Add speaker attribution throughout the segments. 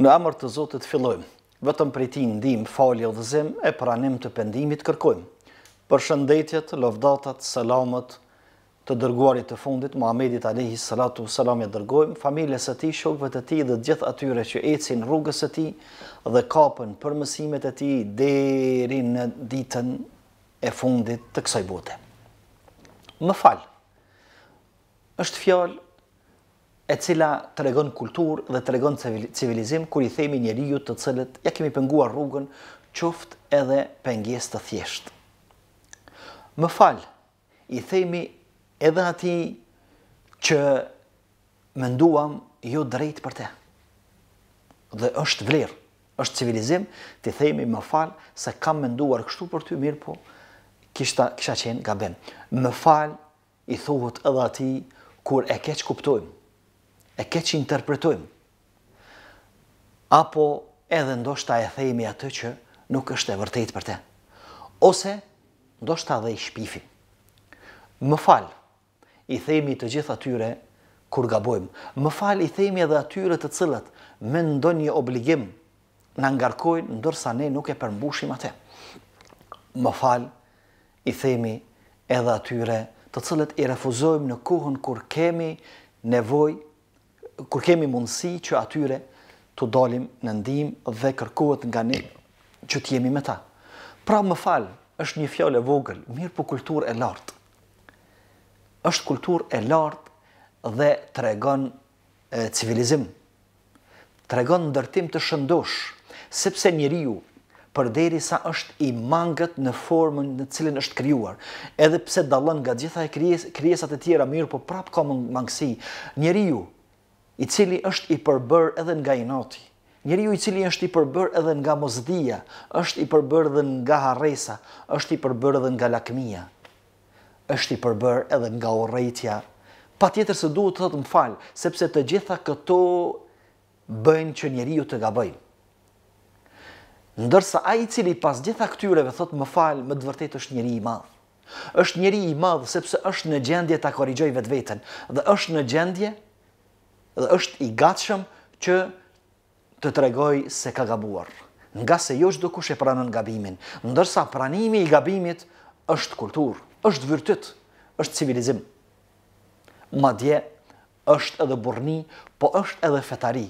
Speaker 1: Në amër të Zotit fillojmë. Vetëm pritin, Ti ndihmë, falje e pranim të pendimit kërkojmë. Për shëndetjet, lovdatat, selamët të dërguarit të fundit Muhamedit alayhi salatu wasalam e dërgojmë familjes së tij, shokëve të tij dhe të gjithë atyre që ecin rrugës së tij dhe kapën për mësimet e tij deri në ditën e fundit të kësaj bote. Më falë, Është fjalë e cila të regon kultur dhe të regon civilizim, kur i themi njeriju të cilët ja kemi pënguar rrugën qoft edhe pëngjes të thjesht. Më fal i themi edhe ati që më nduam jo drejt për te. Dhe është vlerë, është civilizim, të themi më fal se kam më nduar kështu për ty mirë po, kisha qenë gabim. Më fal i thuhut edhe ati kur e keqë kuptojmë, e që interpretojmë. Apo edhe ndoshta e thejmi atë që nuk është e vërtejt për te. Ose ndoshta dhe i shpifi. Më falë, i thejmi të gjitha tyre kur gabojmë. Më falë, i thejmi edhe atyre të cilët me ndonjë obligim në ngarkojnë ndërsa ne nuk e përmbushim atë. Më falë, i thejmi edhe atyre të cilët i refuzojmë në kuhën kur kemi nevojë kur kemi mundësi që atyre të dalim në ndim dhe kërkohet nga ne që të jemi me ta. Pra më falë, është një fjallë e vogël, mirë për po kultur e lartë. është kultur e lartë dhe të regon civilizim, të regon ndërtim të shëndosh, sepse njëri ju përderi sa është i mangët në formën në cilin është kryuar, edhe pse dalën nga gjitha e kryesat e tjera mirë, po prapë ka mangësi, njëri ju i cili është i përbër edhe nga inoti, noti, njeri ju i cili është i përbër edhe nga mozdia, është i përbër edhe nga haresa, është i përbër edhe nga lakmia, është i përbër edhe nga orejtja, pa tjetër se duhet të thëtë më falë, sepse të gjitha këto bëjnë që njeri ju të gabëjnë. Ndërsa a i cili pas gjitha këtyreve thëtë më falë, më dëvërtet është njeri i madhë është njeri i madhë sepse është në gjendje të akorigjoj vetë vetën dhe është në gjendje dhe është i gatshëm që të tregoj se ka gabuar. Nga se jo çdo kush e pranon gabimin, ndërsa pranimi i gabimit është kulturë, është virtyt, është civilizim. Madje është edhe burrni, po është edhe fetari.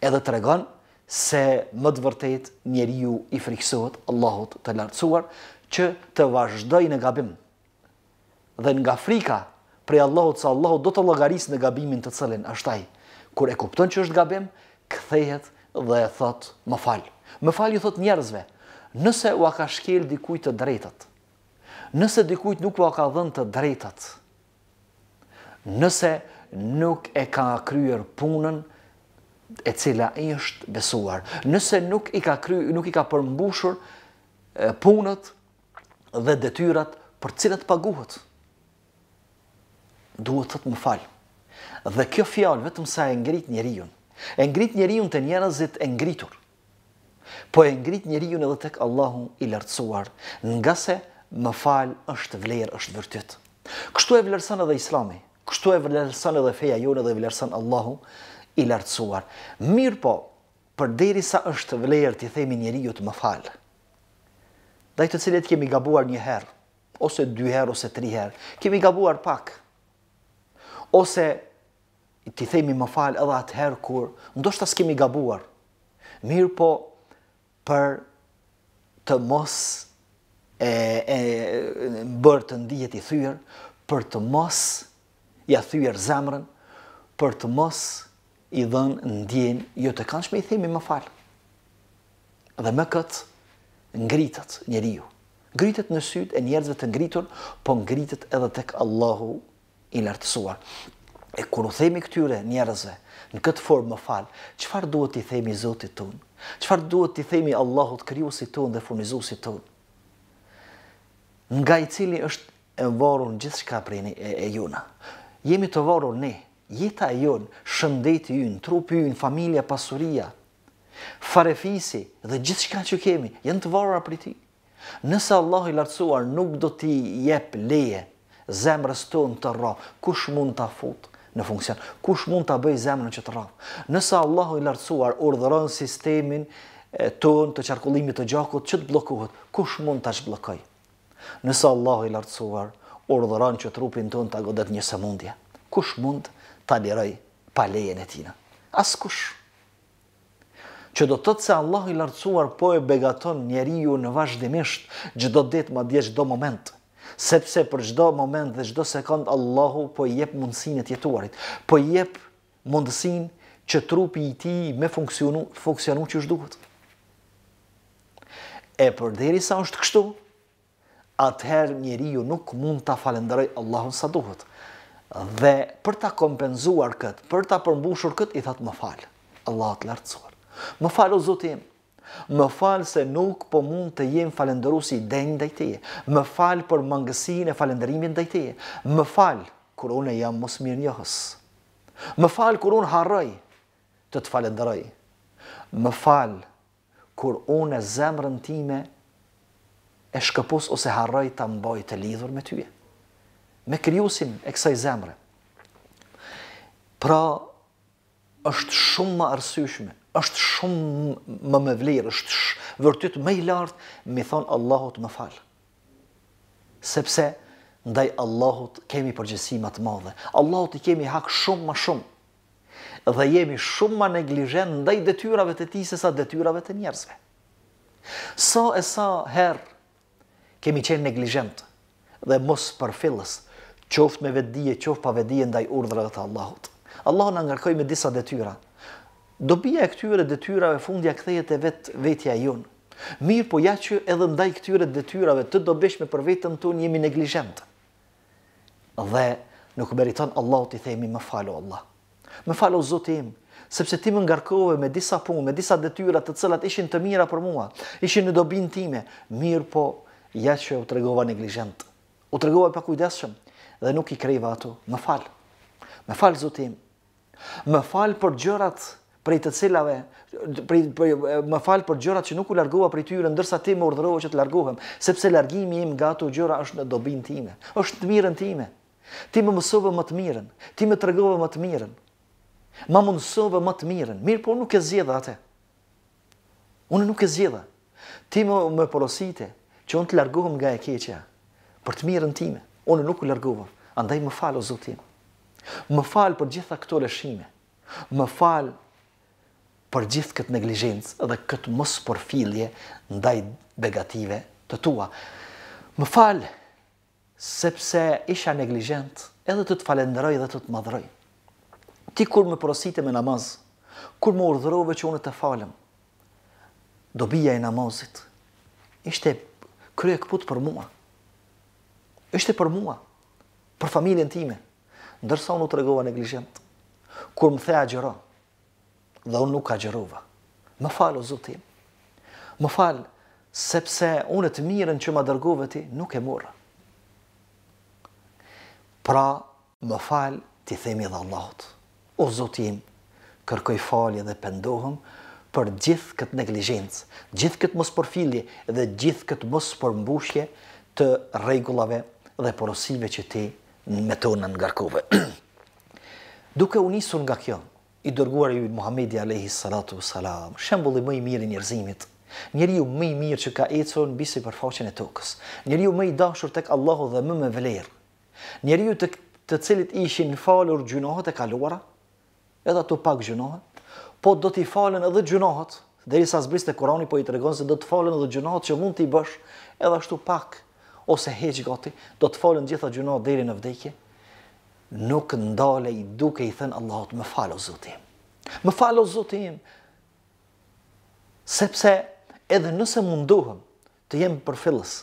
Speaker 1: Edhe tregon se më të vërtet njeriu i friksohet Allahut të lartësuar që të vazhdojë në gabim. Dhe nga frika prej Allahut se Allahu do të llogarisë në gabimin të cilën ashtaj. Kur e kupton që është gabim, kthehet dhe e thot, "Më fal." Më fal i thot njerëzve, "Nëse u ka shkel dikujt të drejtat, nëse dikujt nuk u ka dhënë të drejtat, nëse nuk e ka kryer punën e cila i është besuar, nëse nuk i ka kry nuk i ka përmbushur punët dhe detyrat për cilat paguhet duhet të të më falë. Dhe kjo fjalë vetëm sa e ngrit njeriu. E ngrit njeriu te njerëzit e ngritur. Po e ngrit njeriu edhe tek Allahu i lartësuar, ngase më fal është vlerë, është vërtet. Kështu e vlerëson edhe Islami, kështu e vlerëson edhe feja jone dhe e vlerëson Allahu i lartësuar. Mirë po, përderisa është vlerë të themi njeriu të më fal. Dajtë të cilët kemi gabuar një herë ose dy herë ose tri herë, kemi gabuar pak ose ti themi më falë edhe atëherë kur ndoshta s'kemi gabuar. Mirë po për të mos e, e bërë të ndijet i thyër, për të mos i thyer zemrën, për të mos i dhënë ndjenjë jo të kanëshme i themi më falë. Dhe me këtë ngritët njeriu. Ngritet në sytë e njerëzve të ngritur, po ngritet edhe tek Allahu i lartësuar. E kur u themi këtyre njerëzve, në këtë formë më falë, qëfar duhet i themi Zotit tunë? Qëfar duhet i themi Allahut kryusit tunë dhe furnizusit tunë? Nga i cili është e varur në gjithë shka prejni e, juna. Jemi të varur ne, jeta e jun, shëndeti jun, trupi jun, familja, pasuria, farefisi dhe gjithë shka që kemi, jenë të varur apri ti. Nëse Allah i lartësuar nuk do t'i jep leje, zemrës të në të rrafë, kush mund të futë në funksion, kush mund të bëjë zemrën që të rrafë. Nësa Allahu i lartësuar urdhëron sistemin të në të qarkullimit të gjakut që të blokuhet, kush mund të shblokoj? Nësa Allahu i lartësuar urdhëron që trupin të në të agodet një sëmundje, kush mund të liroj palejen e tina? As kush? që do tëtë se Allah i lartësuar po e begaton njeri ju në vazhdimisht gjdo ditë ma dje gjdo momentë sepse për çdo moment dhe çdo sekond Allahu po i jep mundësinë të jetuarit, po i jep mundësinë që trupi i tij me funksionu, funksionu që është duhet. E për deri sa është kështu, atëherë njeriu ju nuk mund të falenderoj Allahun sa duhet. Dhe për të kompenzuar këtë, për të përmbushur këtë, i thatë më falë. Allah të lartësuar. Më falë o Më falë se nuk po mund të jem falëndëru si denjë dhe Më falë për mangësin e falëndërimin dhe Më falë kur unë e jam mos mirë njëhës. Më falë kur unë harëj të të falëndëroj. Më falë kur unë e zemrën time e shkëpus ose harëj të mboj të lidhur me tyje. Me kryusin e kësaj zemrë. Pra, është shumë më arsyshme është shumë më më vlerë, është vërtit më i lartë, mi thonë Allahot më falë. Sepse, ndaj Allahot kemi përgjësimat madhe. Allahot i kemi hakë shumë më shumë. Dhe jemi shumë më neglijen ndaj detyrave të ti, se sa detyrave të njerëzve. Sa e sa herë kemi qenë neglijentë dhe mos për fillës, qoftë me vedije, qoftë pa vedije ndaj urdhërëve të Allahot. Allahot në ngarkoj me disa detyra, dobija e këtyre detyrave fundja kthehet vet vetja ju. Mir po ja që edhe ndaj këtyre detyrave të dobishme për veten tonë jemi neglizhent. Dhe nuk meriton Allahu ti themi më falo Allah. Më falo Zoti im, sepse ti më ngarkove me disa punë, me disa detyra të cilat ishin të mira për mua, ishin në dobin time. Mir po ja që u tregova neglizhent. U tregova pa kujdesshëm dhe nuk i krijova ato. Më fal. Më fal Zoti im. Më fal për gjërat prej të cilave, prej, prej, më falë për gjërat që nuk u largova prej tyre, ndërsa ti më urdhërova që të largohem, sepse largimi im nga ato gjëra është në dobin time, është të mirën time. Ti më mësove më të mirën, ti më tregove më të mirën. Ma mësove më të mirën, mirë po nuk e zjedha atë. Unë nuk e zjedha. Ti më më porosite që unë të largohem nga e keqja, për të mirën time. Unë nuk u largova, andaj më falë o zotim. Më falë për gjitha këto lëshime. Më falë për gjithë këtë neglijenës dhe këtë mësë përfilje ndaj begative të tua. Më falë, sepse isha neglijent edhe të të falenderoj dhe të të madhëroj. Ti kur më prositë me namazë, kur më urdhërove që unë të do bia e namazit, ishte krye këput për mua. Ishte për mua, për familjen time, ndërsa unë të regoha neglijent. Kur më thea gjëronë, dhe unë nuk gjëruva. Më falë, o zutim. Më falë, sepse unë të mirën që më dërguve ti, nuk e murë. Pra, më falë, ti themi dhe Allahot. O zutim, kërkoj falje dhe pëndohëm për gjithë këtë neglijenës, gjithë këtë mos përfilje dhe gjithë këtë mos përmbushje të regullave dhe porosive që ti me tonë në ngarkove. Duke unisur nga kjo, i dërguar i Muhammedi alayhi salatu Salam, shembulli më i mirë i njerëzimit. Njeriu më i mirë që ka ecur mbi sipërfaqen e tokës. Njeriu më i dashur tek Allahu dhe më me vlerë. Njeriu të të cilit ishin falur gjunohet e kaluara, edhe ato pak gjunohet, po do t'i falen edhe gjunohet, dhe i sa zbriste Korani, po i të regonë se do t'falen edhe gjunohet që mund t'i bësh, edhe ashtu pak, ose heq gati, do t'falen gjitha gjunohet deri në vdekje, nuk ndalej duke i thënë Allahot, më falo zotim. Më falo zotim, sepse edhe nëse munduhëm të jemi për fillës,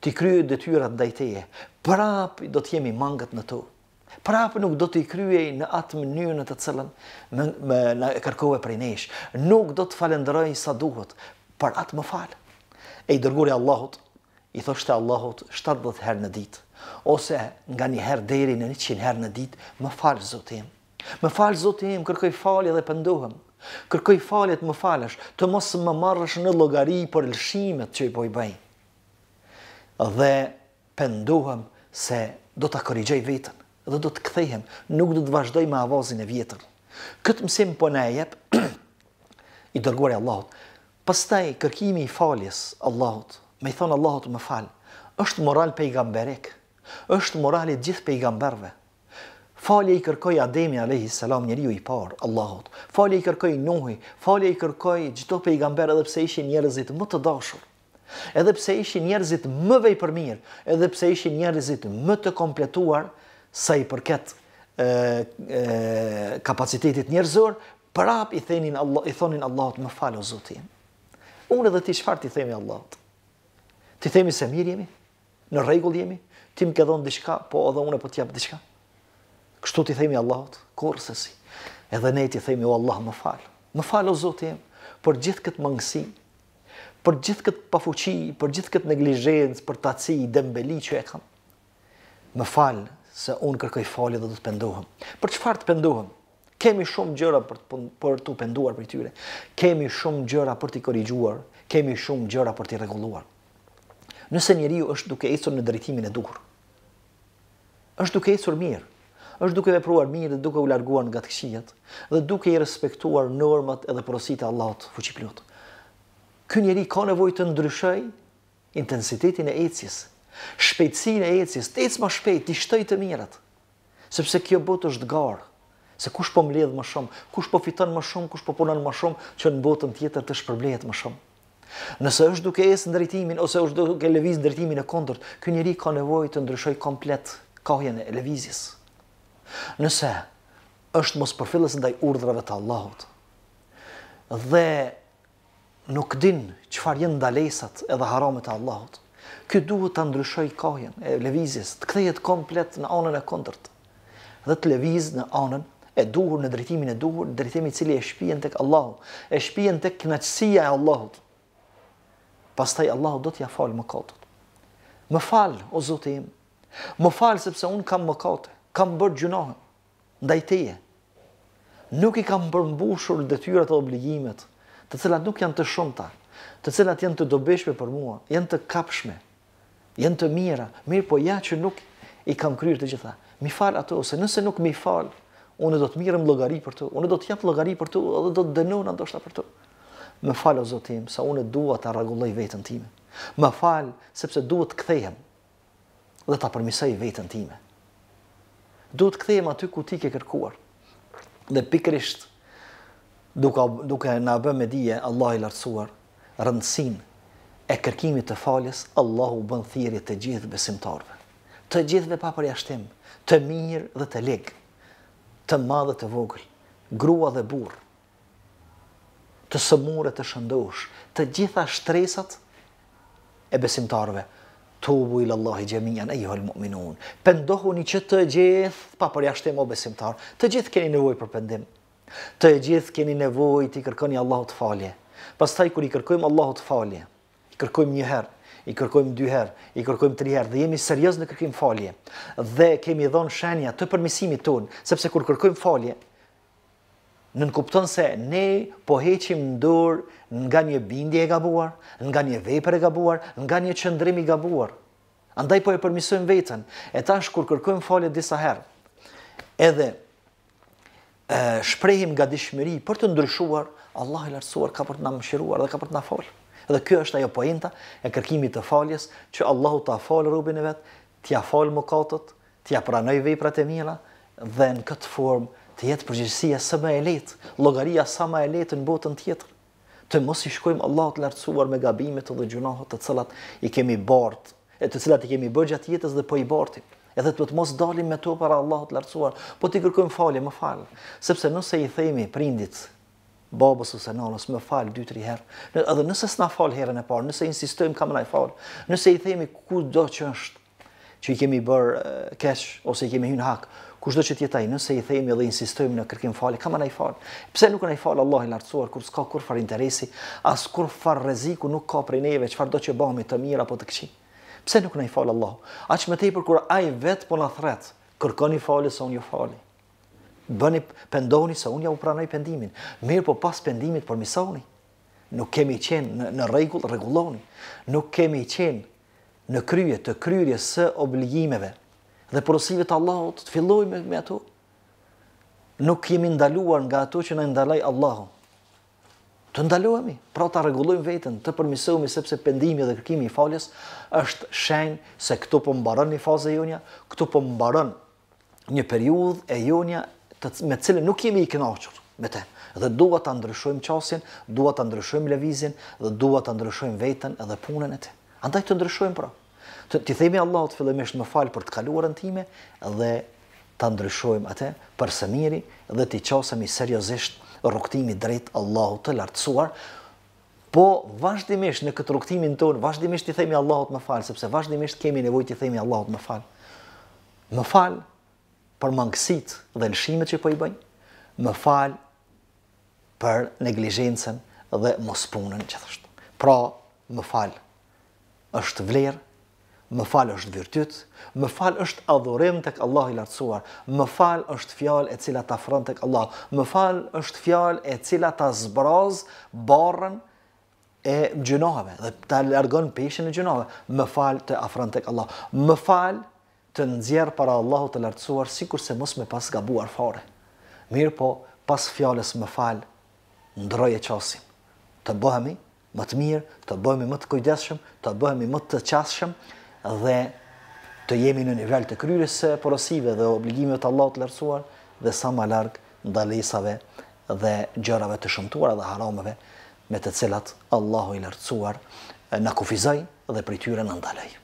Speaker 1: të kryoj dhe të dajteje, prapë do të jemi mangët në tu, Prapë nuk do të i kryoj në atë mënyrë në të cëllën me, në kërkove prej nesh. Nuk do të falendrojnë sa duhet, për atë më falë. E i dërguri Allahot, i thoshte Allahot 70 herë në ditë, ose nga një herë deri në një qinë herë në ditë, më falë, Zotim. Më falë, Zotim, kërkoj falje dhe pënduhëm. Kërkoj falje të më falësh, të mos më marrësh në logari për lëshimet që i po i bëjnë. Dhe pënduhëm se do të korrigjoj vetën dhe do të kthehem, nuk do të vazhdoj me avazin e vjetër. Këtë mësim po na jep i dërguari Allahut. Pastaj kërkimi i faljes Allahut, më i thon Allahut më fal, është moral pejgamberik është morali të gjithë pejgamberve. Falje i kërkoi Ademi alayhi salam njeriu i parë Allahut. Falje i kërkoi Nuhi, falje i kërkoi çdo pejgamber edhe pse ishin njerëzit më të dashur. Edhe pse ishin njerëzit më vepërmir, edhe pse ishin njerëzit më të kompletuar sa i përket e, e, kapacitetit njerëzor, prap i thenin Allah, i thonin Allahut më fal o Unë edhe ti çfarë ti themi Allahut? Ti themi se mirë jemi? Në rregull jemi? ti më ke dhënë diçka, po edhe unë po të jap diçka. Kështu ti themi Allahut, kurse si. Edhe ne ti themi o Allah, më fal. Më fal o Zoti im për gjithë këtë mangësi, për gjithë këtë pafuqi, për gjithë këtë neglizhencë, për tatçi i dembeli që e kam. Më fal se unë kërkoj falje dhe do të pendohem. Për çfarë të pendohem? Kemi shumë gjëra për të për të penduar për tyre. Kemi shumë gjëra për të korrigjuar, kemi shumë gjëra për të rregulluar. Nëse njeriu është duke ecur në drejtimin e duhur, është duke ecur mirë, është duke vepruar mirë dhe duke u larguar nga të dhe duke i respektuar normat edhe porositë e Allahut fuqiplot. Ky njeri ka nevojë të ndryshojë intensitetin e ecjes, shpejtësinë e ecjes, të ecë më shpejt, të shtojë të mirat. Sepse kjo botë është garë, se kush po mbledh më shumë, kush po fiton më shumë, kush po punon më shumë që në botën tjetër të shpërblehet më shumë. Nëse është duke ecë drejtimin ose është duke lëviz drejtimin e kundërt, ky njeri ka nevojë të ndryshojë komplet kohjen e levizis. Nëse është mos përfillës ndaj urdhrave të Allahut dhe nuk din qëfar jenë ndalesat edhe haramet të Allahut, ky duhet të ndryshoj kohjen e levizis të kthejet komplet në anën e kontërt dhe të leviz në anën e duhur, në drejtimin e duhur, në drejtimin cili e shpijen të kë Allahut, e shpijen të knaqësia e Allahut. Pastaj Allahot do t'ja falë më kotët. Më falë, o zotë imë, Më falë sepse unë kam më kate, kam bërë gjunahë, ndajteje. Nuk i kam përmbushur dhe tyrat e obligimet, të cilat nuk janë të shumëta, të cilat janë të dobeshme për mua, janë të kapshme, janë të mira, mirë po ja që nuk i kam kryrë të gjitha. Mi falë ato, se nëse nuk mi falë, unë do të mirëm logari për të, unë do të japë logari për të, dhe do të dënonë ndoshta për të. Më falë o zotim, sa unë duha të ragulloj vetën time. Më falë, sepse duha të këthejhem, dhe ta përmisoj vetën time. Duhet të aty ku ti ke kërkuar. Dhe pikrisht duke duke na bë me dije Allahu i lartësuar rëndësin e kërkimit të faljes, Allahu u bën thirrje të gjithë besimtarëve. Të gjithëve pa përjashtim, të mirë dhe të leg, të madhe dhe të vogël, grua dhe burr, të sëmure të shëndosh, të gjitha shtresat e besimtarëve. Tubu ila Allahi xhamian ayha mu'minun. Pendohuni që të gjithë pa jashtim o besimtar. Të gjithë keni nevojë për pendim. Të gjithë keni nevojë të kërkoni Allahut falje. Pastaj kur i kërkojmë Allahut falje, i kërkojmë një herë, i kërkojmë dy herë, i kërkojmë tri herë dhe jemi serioz në kërkim falje. Dhe kemi dhënë shenja të përmisimit ton, sepse kur kërkojmë falje, nënkupton se ne po heqim ndur nga një bindje e gabuar, nga një vepër e gabuar, nga një qëndrim i gabuar. Andaj po e përmisojmë vetën. E tash kur kërkojmë falje disa herë, edhe e, shprehim nga dishmëri për të ndryshuar, Allah e lartësuar ka për të na mëshiruar dhe ka për të na fal. Dhe kjo është ajo pointa e kërkimit të faljes, që Allahu ta fal rubin e vet, falë më mëkatet, t'ja pranoj veprat e mira dhe në këtë formë të jetë përgjithësia së më e letë, llogaria sa më e lehtë në botën tjetër. Të mos i shkojmë Allahut lartësuar me gabimet dhe gjunahot të cilat i kemi bart, e të cilat i kemi bërë gjatë jetës dhe po i bërtim, Edhe të mos dalim me to para Allahut lartësuar, po ti kërkojmë falje, më fal. Sepse nëse i themi prindit, babës ose nonës, më fal 2-3 herë. edhe nëse s'na fal herën e parë, nëse insistojmë kam na fal. Nëse i themi kudo që është që i kemi bërë kesh, ose i kemi hyn hak, kushtë që tjetaj, nëse i themi dhe insistojmë në kërkim fali, kam anaj fali. Pse nuk anaj fali, Allah i lartësuar, kur s'ka kur far interesi, as kur far reziku nuk ka prej neve, qëfar do që bëhme të mira po të këqi. Pse nuk anaj fali, Allah? A që më tej për kur a i vetë po në thretë, kërkoni fali sa unë jo fali. Bëni pëndoni sa unë ja u pranoj pëndimin. Mirë po pas pëndimit për misoni. Nuk kemi qenë në regull, regulloni. Nuk kemi qenë në kryje të kryje së obligimeve, dhe porosive të Allahut, të fillojmë me ato. Nuk jemi ndaluar nga ato që na ndalaj Allahu. Të ndalohemi, pra ta rregullojmë veten, të përmirësohemi sepse pendimi dhe kërkimi i faljes është shenjë se këtu po mbaron një fazë e jonja, këtu po mbaron një periudhë e jonja të, me cilë cilën nuk jemi i kënaqur me të. Dhe dua ta ndryshojmë qasjen, dua ta ndryshojmë lëvizjen dhe dua ta ndryshojmë veten edhe punën e te. Andaj të ndryshojmë pra. Ti themi Allah të fillemisht më falë për të kaluarën time dhe të ndryshojmë atë për së miri dhe të i qasëmi seriosisht rukëtimi drejt Allah të lartësuar. Po vazhdimisht në këtë rukëtimin tonë, vazhdimisht të i themi Allah të më falë, sepse vazhdimisht kemi nevoj të i themi Allah të më falë. Më falë për mangësit dhe lëshimet që po i bëjnë, më falë për neglijensën dhe mospunën që thështë. Pra, më falë është vlerë Më fal është virtyt, më fal është adhurim tek Allahu i Lartësuar, më fal është fjalë e cila ta afron tek Allah, më fal është fjalë e cila ta zbroz barrën e gjinohave dhe ta largon peshën e gjinohave, më fal të afron tek Allah, më fal të nxjerr para Allahut të Lartësuar sikurse mos më pas gabuar fare. Mirë po, pas fjalës më fal, ndroje çosin. Të bëhemi më të mirë, të bëhemi më të kujdesshëm, të bëhemi më të qasshëm, dhe të jemi në nivel të kryrës porosive dhe obligimeve të Allah të lërësuar dhe sa ma larkë ndalesave dhe gjërave të shëmtuara dhe harameve me të cilat Allahu i lërësuar në kufizaj dhe prityre në ndalej.